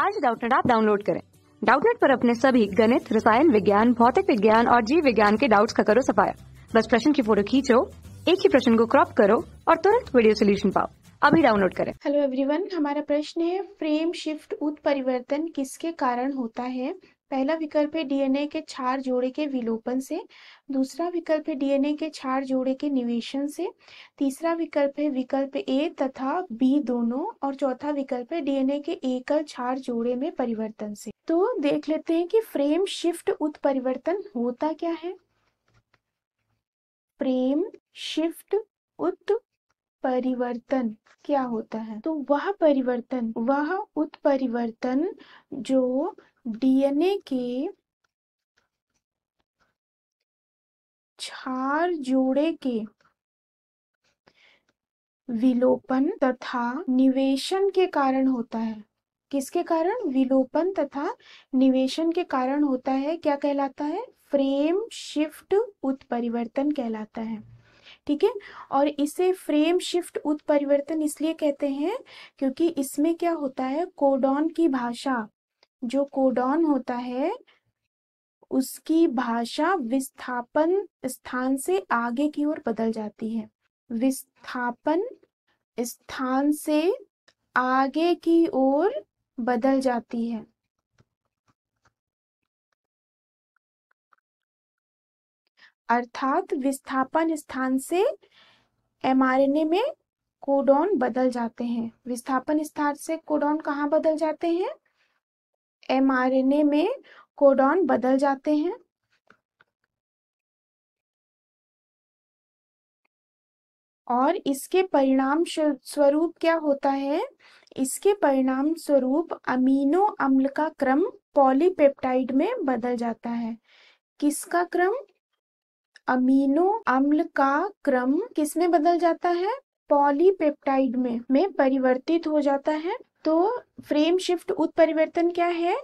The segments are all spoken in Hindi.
आज डाउटनेट आप डाउनलोड करें डाउटनेट पर अपने सभी गणित रसायन विज्ञान भौतिक विज्ञान और जीव विज्ञान के डाउट्स का करो सफाया बस प्रश्न की फोटो खींचो एक ही प्रश्न को क्रॉप करो और तुरंत वीडियो सोल्यूशन पाओ अभी डाउनलोड करें हेलो एवरीवन हमारा प्रश्न है फ्रेम शिफ्ट उत्परिवर्तन किसके कारण होता है पहला विकल्प है डीएनए के चार जोड़े के विलोपन से दूसरा विकल्प है डीएनए के चार जोड़े के निवेशन से तीसरा विकल्प है विकल्प ए तथा बी दोनों और चौथा विकल्प है डीएनए के एकल चार जोड़े में परिवर्तन से तो देख लेते हैं कि फ्रेम शिफ्ट उत्परिवर्तन होता क्या है फ्रेम शिफ्ट उत्परिवर्तन क्या होता है तो वह परिवर्तन वह उत्परिवर्तन जो डीएनए के चार जोड़े के विलोपन तथा निवेशन के कारण होता है किसके कारण विलोपन तथा निवेशन के कारण होता है क्या कहलाता है फ्रेम शिफ्ट उत्परिवर्तन कहलाता है ठीक है और इसे फ्रेम शिफ्ट उत्परिवर्तन इसलिए कहते हैं क्योंकि इसमें क्या होता है कोडॉन की भाषा जो कोडॉन होता है उसकी भाषा विस्थापन स्थान से आगे की ओर बदल जाती है विस्थापन स्थान से आगे की ओर बदल जाती है अर्थात विस्थापन स्थान से एमआरएनए में कोडॉन बदल जाते हैं विस्थापन स्थान से कोडॉन कहाँ बदल जाते हैं एमआरएनए में कोडॉन बदल जाते हैं और इसके परिणाम स्वरूप क्या होता है इसके परिणाम स्वरूप अमीनो अम्ल का क्रम पॉलीपेप्टाइड में बदल जाता है किसका क्रम अमीनो अम्ल का क्रम किसमें बदल जाता है पॉलीपेप्टाइड में में परिवर्तित हो जाता है तो फ्रेम शिफ्ट उत्परिवर्तन क्या है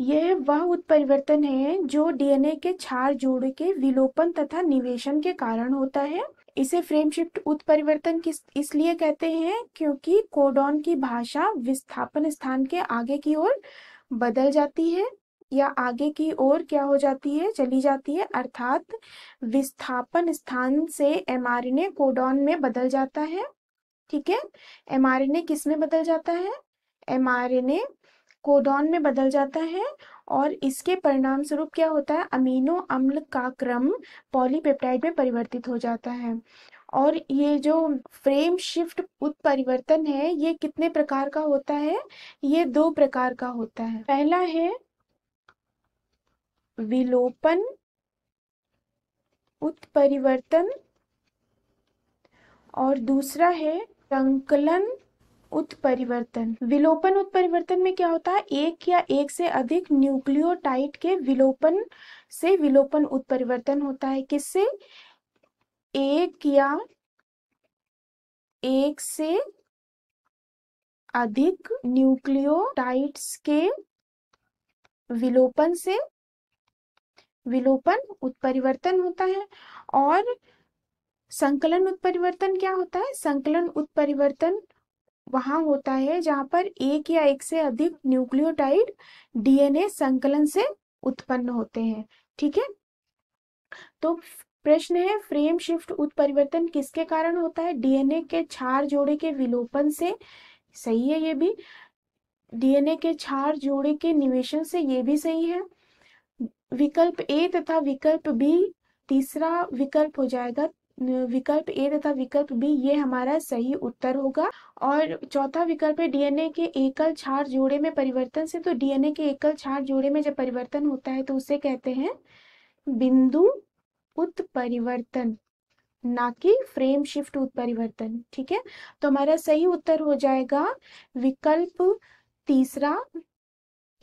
यह वह उत्परिवर्तन है जो डीएनए के छार जोड़ के विलोपन तथा निवेशन के कारण होता है इसे फ्रेम शिफ्ट उत्परिवर्तन किस इसलिए कहते हैं क्योंकि कोडॉन की भाषा विस्थापन स्थान के आगे की ओर बदल जाती है या आगे की ओर क्या हो जाती है चली जाती है अर्थात विस्थापन स्थान से एमआरएनए कोडॉन में बदल जाता है ठीक है एमआरएनए किस में बदल जाता है एमआरएनए कोडॉन में बदल जाता है और इसके परिणाम स्वरूप क्या होता है अमीनो अम्ल का क्रम पॉलीपेप्टाइड में परिवर्तित हो जाता है और ये जो फ्रेम शिफ्ट उत्परिवर्तन है ये कितने प्रकार का होता है ये दो प्रकार का होता है पहला है विलोपन उत्परिवर्तन और दूसरा है संकलन उत्परिवर्तन विलोपन उत्परिवर्तन में क्या होता है एक या एक से अधिक न्यूक्लियोटाइड के विलोपन से विलोपन उत्परिवर्तन होता है किससे एक या एक से अधिक न्यूक्लियोटाइड्स के विलोपन से विलोपन उत्परिवर्तन होता है और संकलन उत्परिवर्तन क्या होता है संकलन उत्परिवर्तन वहां होता है जहां पर एक या एक से अधिक न्यूक्लियोटाइड डीएनए संकलन से उत्पन्न होते हैं ठीक है तो प्रश्न है फ्रेम शिफ्ट उत्परिवर्तन किसके कारण होता है डीएनए के छार जोड़े के विलोपन से सही है ये भी डीएनए के छार जोड़े के निवेशन से ये भी सही है विकल्प ए तथा विकल्प बी तीसरा विकल्प हो जाएगा विकल्प ए तथा विकल्प बी ये हमारा सही उत्तर होगा और चौथा विकल्प है डीएनए के एकल क्षार जोड़े में परिवर्तन से तो डीएनए के एकल क्षार जोड़े में जब परिवर्तन होता है तो उसे कहते हैं बिंदु उत्परिवर्तन ना कि फ्रेम शिफ्ट उत्परिवर्तन ठीक है तो हमारा सही उत्तर हो जाएगा विकल्प तीसरा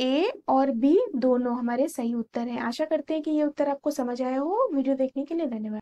ए और बी दोनों हमारे सही उत्तर हैं आशा करते हैं कि ये उत्तर आपको समझ आया हो वीडियो देखने के लिए धन्यवाद